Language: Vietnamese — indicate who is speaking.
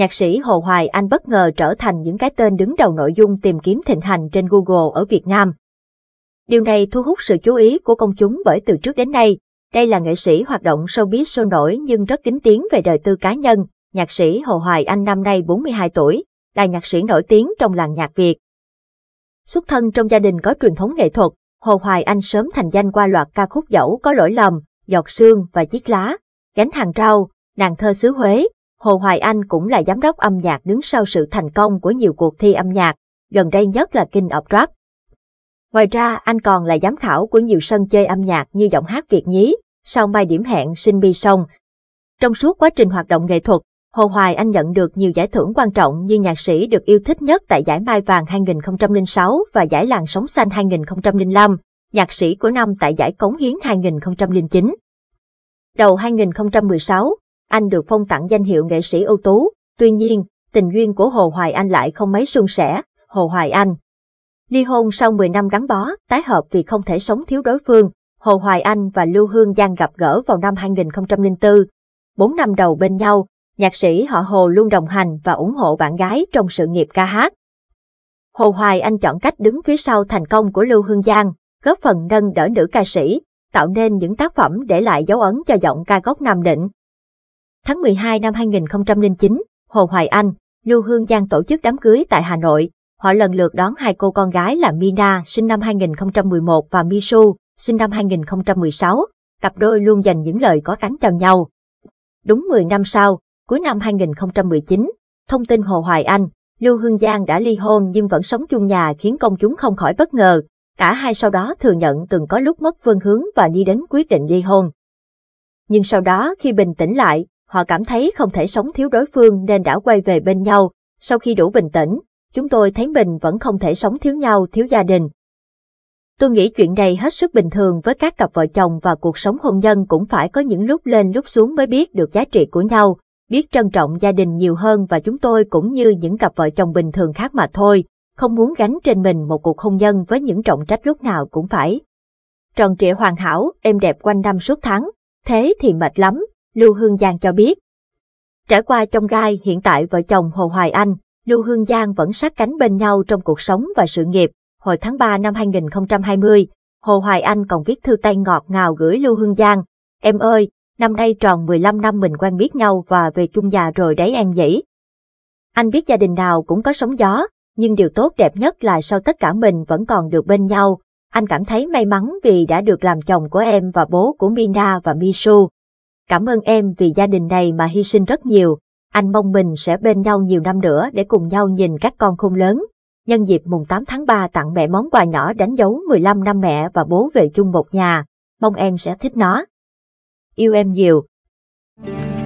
Speaker 1: nhạc sĩ Hồ Hoài Anh bất ngờ trở thành những cái tên đứng đầu nội dung tìm kiếm thịnh hành trên Google ở Việt Nam. Điều này thu hút sự chú ý của công chúng bởi từ trước đến nay, đây là nghệ sĩ hoạt động showbiz sôi nổi nhưng rất kính tiếng về đời tư cá nhân. Nhạc sĩ Hồ Hoài Anh năm nay 42 tuổi, là nhạc sĩ nổi tiếng trong làng nhạc Việt. Xuất thân trong gia đình có truyền thống nghệ thuật, Hồ Hoài Anh sớm thành danh qua loạt ca khúc dẫu có lỗi lầm, giọt sương và chiếc lá, gánh hàng rau, nàng thơ xứ Huế, Hồ Hoài Anh cũng là giám đốc âm nhạc đứng sau sự thành công của nhiều cuộc thi âm nhạc, gần đây nhất là King of Rap. Ngoài ra, anh còn là giám khảo của nhiều sân chơi âm nhạc như giọng hát Việt Nhí, sau mai điểm hẹn sinh bi sông. Trong suốt quá trình hoạt động nghệ thuật, Hồ Hoài Anh nhận được nhiều giải thưởng quan trọng như nhạc sĩ được yêu thích nhất tại giải Mai Vàng 2006 và giải Làng Sống Xanh 2005, nhạc sĩ của năm tại giải Cống Hiến 2009. Đầu 2016, anh được phong tặng danh hiệu nghệ sĩ ưu tú, tuy nhiên, tình duyên của Hồ Hoài Anh lại không mấy suôn sẻ, Hồ Hoài Anh. Ly hôn sau 10 năm gắn bó, tái hợp vì không thể sống thiếu đối phương, Hồ Hoài Anh và Lưu Hương Giang gặp gỡ vào năm 2004. Bốn năm đầu bên nhau, nhạc sĩ họ Hồ luôn đồng hành và ủng hộ bạn gái trong sự nghiệp ca hát. Hồ Hoài Anh chọn cách đứng phía sau thành công của Lưu Hương Giang, góp phần nâng đỡ nữ ca sĩ, tạo nên những tác phẩm để lại dấu ấn cho giọng ca gốc Nam Định. Tháng 12 năm 2009, Hồ Hoài Anh, Lưu Hương Giang tổ chức đám cưới tại Hà Nội. Họ lần lượt đón hai cô con gái là Mina sinh năm 2011 và Misu sinh năm 2016. Cặp đôi luôn dành những lời có cánh chào nhau. Đúng 10 năm sau, cuối năm 2019, thông tin Hồ Hoài Anh, Lưu Hương Giang đã ly hôn nhưng vẫn sống chung nhà khiến công chúng không khỏi bất ngờ. Cả hai sau đó thừa nhận từng có lúc mất phương hướng và đi đến quyết định ly hôn. Nhưng sau đó khi bình tĩnh lại, họ cảm thấy không thể sống thiếu đối phương nên đã quay về bên nhau. Sau khi đủ bình tĩnh, chúng tôi thấy mình vẫn không thể sống thiếu nhau, thiếu gia đình. Tôi nghĩ chuyện này hết sức bình thường với các cặp vợ chồng và cuộc sống hôn nhân cũng phải có những lúc lên lúc xuống mới biết được giá trị của nhau, biết trân trọng gia đình nhiều hơn và chúng tôi cũng như những cặp vợ chồng bình thường khác mà thôi, không muốn gánh trên mình một cuộc hôn nhân với những trọng trách lúc nào cũng phải. Tròn trịa hoàn hảo, êm đẹp quanh năm suốt tháng, thế thì mệt lắm, Lưu Hương Giang cho biết. Trải qua trong gai hiện tại vợ chồng Hồ Hoài Anh, Lưu Hương Giang vẫn sát cánh bên nhau trong cuộc sống và sự nghiệp. Hồi tháng 3 năm 2020, Hồ Hoài Anh còn viết thư tay ngọt ngào gửi Lưu Hương Giang. Em ơi, năm nay tròn 15 năm mình quen biết nhau và về chung nhà rồi đấy em dĩ Anh biết gia đình nào cũng có sóng gió, nhưng điều tốt đẹp nhất là sau tất cả mình vẫn còn được bên nhau. Anh cảm thấy may mắn vì đã được làm chồng của em và bố của Mina và Misu cảm ơn em vì gia đình này mà hy sinh rất nhiều. Anh mong mình sẽ bên nhau nhiều năm nữa để cùng nhau nhìn các con khôn lớn. Nhân dịp mùng 8 tháng 3 tặng mẹ món quà nhỏ đánh dấu 15 năm mẹ và bố về chung một nhà. Mong em sẽ thích nó. Yêu em nhiều. Thank